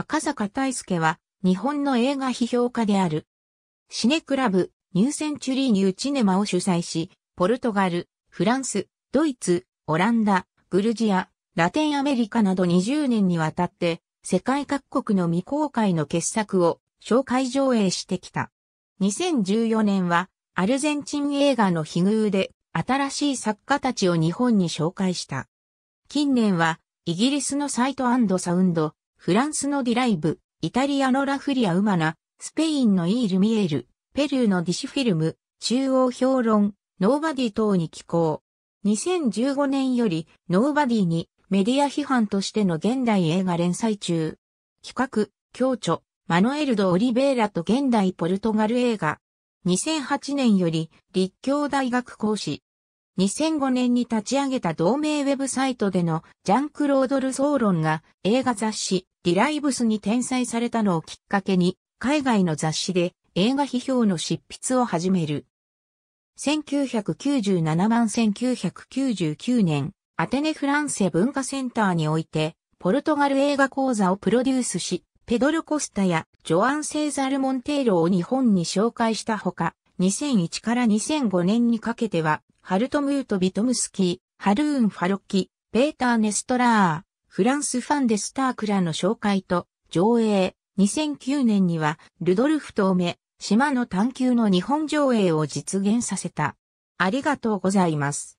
赤坂大輔は、日本の映画批評家である。シネクラブ、ニューセンチュリーニューチネマを主催し、ポルトガル、フランス、ドイツ、オランダ、グルジア、ラテンアメリカなど20年にわたって、世界各国の未公開の傑作を紹介上映してきた。2014年は、アルゼンチン映画の悲遇で、新しい作家たちを日本に紹介した。近年は、イギリスのサイトサウンド、フランスのディライブ、イタリアのラフリア・ウマナ、スペインのイール・ミエル、ペルーのディシフィルム、中央評論、ノーバディ等に寄稿。2015年よりノーバディにメディア批判としての現代映画連載中。企画、共著、マノエルド・オリベーラと現代ポルトガル映画。2008年より立教大学講師、2005年に立ち上げた同盟ウェブサイトでのジャンクロードル総論が映画雑誌ディライブスに転載されたのをきっかけに海外の雑誌で映画批評の執筆を始める。1997万1999年、アテネフランセ文化センターにおいて、ポルトガル映画講座をプロデュースし、ペドル・コスタやジョアン・セーザル・モンテーロを日本に紹介したほか、2001から2005年にかけてはハルトムート・ビトムスキー、ハルーン・ファロッキ、ペーター・ネストラー、フランス・ファンデ・スタークラの紹介と上映、2009年にはルドルフ・トーメ、島の探求の日本上映を実現させた。ありがとうございます。